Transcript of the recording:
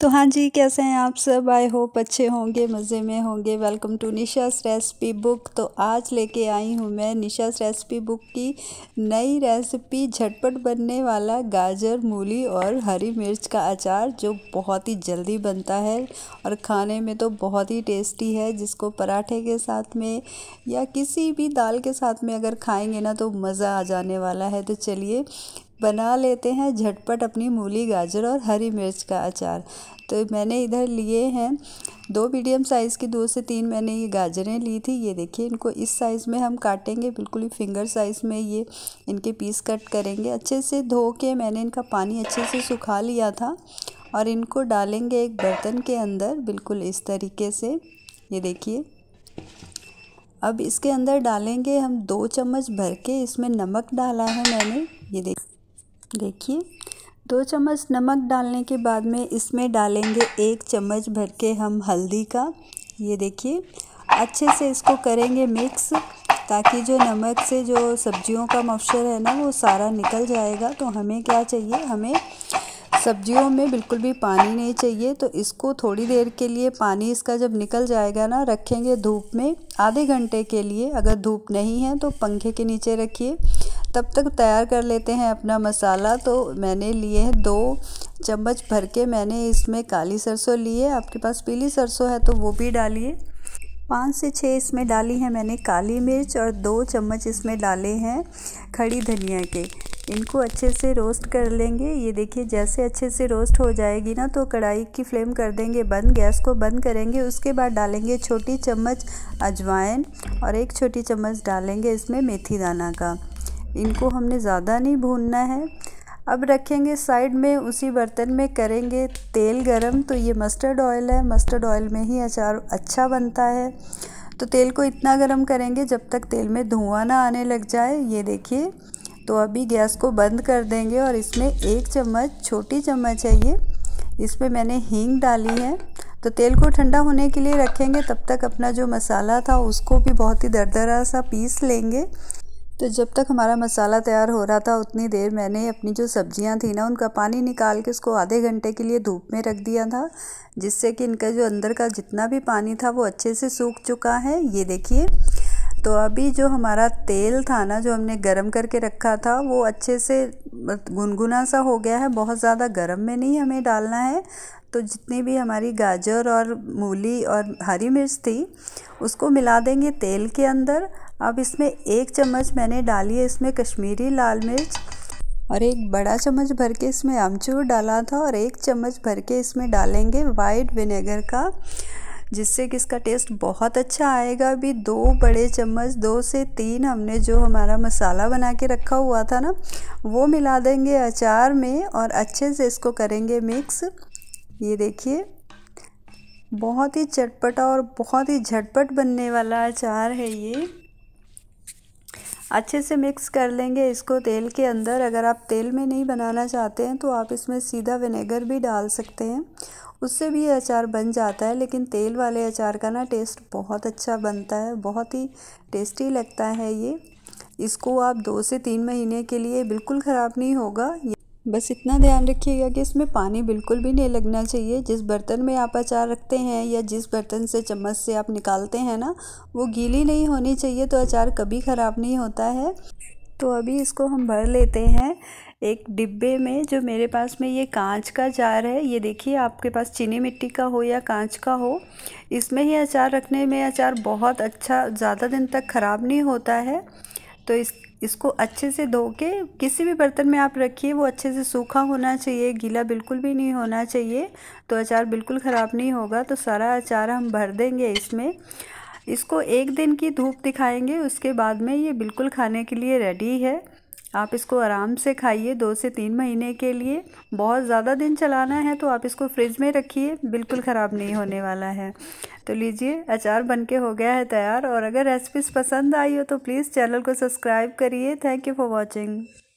तो हाँ जी कैसे हैं आप सब आई होप अच्छे होंगे मज़े में होंगे welcome to Nisha's recipe book तो आज लेके आई हूँ मैं निशास रेसिपी बुक की नई रेसिपी झटपट बनने वाला गाजर मूली और हरी मिर्च का अचार जो बहुत ही जल्दी बनता है और खाने में तो बहुत ही टेस्टी है जिसको पराठे के साथ में या किसी भी दाल के साथ में अगर खाएँगे ना तो मज़ा आ जाने वाला है तो चलिए बना लेते हैं झटपट अपनी मूली गाजर और हरी मिर्च का अचार तो मैंने इधर लिए हैं दो मीडियम साइज़ की दो से तीन मैंने ये गाजरें ली थी ये देखिए इनको इस साइज़ में हम काटेंगे बिल्कुल ही फिंगर साइज़ में ये इनके पीस कट करेंगे अच्छे से धो के मैंने इनका पानी अच्छे से सुखा लिया था और इनको डालेंगे एक बर्तन के अंदर बिल्कुल इस तरीके से ये देखिए अब इसके अंदर डालेंगे हम दो चम्मच भर के इसमें नमक डाला है मैंने ये देखिए देखिए दो चम्मच नमक डालने के बाद में इसमें डालेंगे एक चम्मच भर के हम हल्दी का ये देखिए अच्छे से इसको करेंगे मिक्स ताकि जो नमक से जो सब्जियों का मॉइस्चर है ना वो सारा निकल जाएगा तो हमें क्या चाहिए हमें सब्जियों में बिल्कुल भी पानी नहीं चाहिए तो इसको थोड़ी देर के लिए पानी इसका जब निकल जाएगा ना रखेंगे धूप में आधे घंटे के लिए अगर धूप नहीं है तो पंखे के नीचे रखिए तब तक तैयार कर लेते हैं अपना मसाला तो मैंने लिए हैं दो चम्मच भर के मैंने इसमें काली सरसों ली है आपके पास पीली सरसों है तो वो भी डालिए पाँच से छः इसमें डाली है मैंने काली मिर्च और दो चम्मच इसमें डाले हैं खड़ी धनिया के इनको अच्छे से रोस्ट कर लेंगे ये देखिए जैसे अच्छे से रोस्ट हो जाएगी ना तो कढ़ाई की फ्लेम कर देंगे बंद गैस को बंद करेंगे उसके बाद डालेंगे छोटी चम्मच अजवाइन और एक छोटी चम्मच डालेंगे इसमें मेथी दाना का इनको हमने ज़्यादा नहीं भूनना है अब रखेंगे साइड में उसी बर्तन में करेंगे तेल गरम तो ये मस्टर्ड ऑयल है मस्टर्ड ऑयल में ही अचार अच्छा बनता है तो तेल को इतना गरम करेंगे जब तक तेल में धुआं ना आने लग जाए ये देखिए तो अभी गैस को बंद कर देंगे और इसमें एक चम्मच छोटी चम्मच है ये इसमें मैंने हींग डाली है तो तेल को ठंडा होने के लिए रखेंगे तब तक अपना जो मसाला था उसको भी बहुत ही दरदरा सा पीस लेंगे तो जब तक हमारा मसाला तैयार हो रहा था उतनी देर मैंने अपनी जो सब्जियां थी ना उनका पानी निकाल के उसको आधे घंटे के लिए धूप में रख दिया था जिससे कि इनका जो अंदर का जितना भी पानी था वो अच्छे से सूख चुका है ये देखिए तो अभी जो हमारा तेल था ना जो हमने गरम करके रखा था वो अच्छे से गुनगुना सा हो गया है बहुत ज़्यादा गर्म में नहीं हमें डालना है तो जितनी भी हमारी गाजर और मूली और हरी मिर्च थी उसको मिला देंगे तेल के अंदर अब इसमें एक चम्मच मैंने डाली है इसमें कश्मीरी लाल मिर्च और एक बड़ा चम्मच भर के इसमें आमचूर डाला था और एक चम्मच भर के इसमें डालेंगे वाइट विनेगर का जिससे कि इसका टेस्ट बहुत अच्छा आएगा अभी दो बड़े चम्मच दो से तीन हमने जो हमारा मसाला बना के रखा हुआ था ना वो मिला देंगे अचार में और अच्छे से इसको करेंगे मिक्स ये देखिए बहुत ही चटपटा और बहुत ही झटपट बनने वाला अचार है ये अच्छे से मिक्स कर लेंगे इसको तेल के अंदर अगर आप तेल में नहीं बनाना चाहते हैं तो आप इसमें सीधा विनेगर भी डाल सकते हैं उससे भी अचार बन जाता है लेकिन तेल वाले अचार का ना टेस्ट बहुत अच्छा बनता है बहुत ही टेस्टी लगता है ये इसको आप दो से तीन महीने के लिए बिल्कुल ख़राब नहीं होगा बस इतना ध्यान रखिएगा कि इसमें पानी बिल्कुल भी नहीं लगना चाहिए जिस बर्तन में आप अचार रखते हैं या जिस बर्तन से चम्मच से आप निकालते हैं ना वो गीली नहीं होनी चाहिए तो अचार कभी ख़राब नहीं होता है तो अभी इसको हम भर लेते हैं एक डिब्बे में जो मेरे पास में ये कांच का जार है ये देखिए आपके पास चीनी मिट्टी का हो या कांच का हो इसमें ही अचार रखने में अचार बहुत अच्छा ज़्यादा दिन तक ख़राब नहीं होता है तो इस इसको अच्छे से धो के किसी भी बर्तन में आप रखिए वो अच्छे से सूखा होना चाहिए गीला बिल्कुल भी नहीं होना चाहिए तो अचार बिल्कुल ख़राब नहीं होगा तो सारा अचार हम भर देंगे इसमें इसको एक दिन की धूप दिखाएंगे उसके बाद में ये बिल्कुल खाने के लिए रेडी है आप इसको आराम से खाइए दो से तीन महीने के लिए बहुत ज़्यादा दिन चलाना है तो आप इसको फ्रिज में रखिए बिल्कुल ख़राब नहीं होने वाला है तो लीजिए अचार बनके हो गया है तैयार और अगर रेसिपीज़ पसंद आई हो तो प्लीज़ चैनल को सब्सक्राइब करिए थैंक यू फॉर वॉचिंग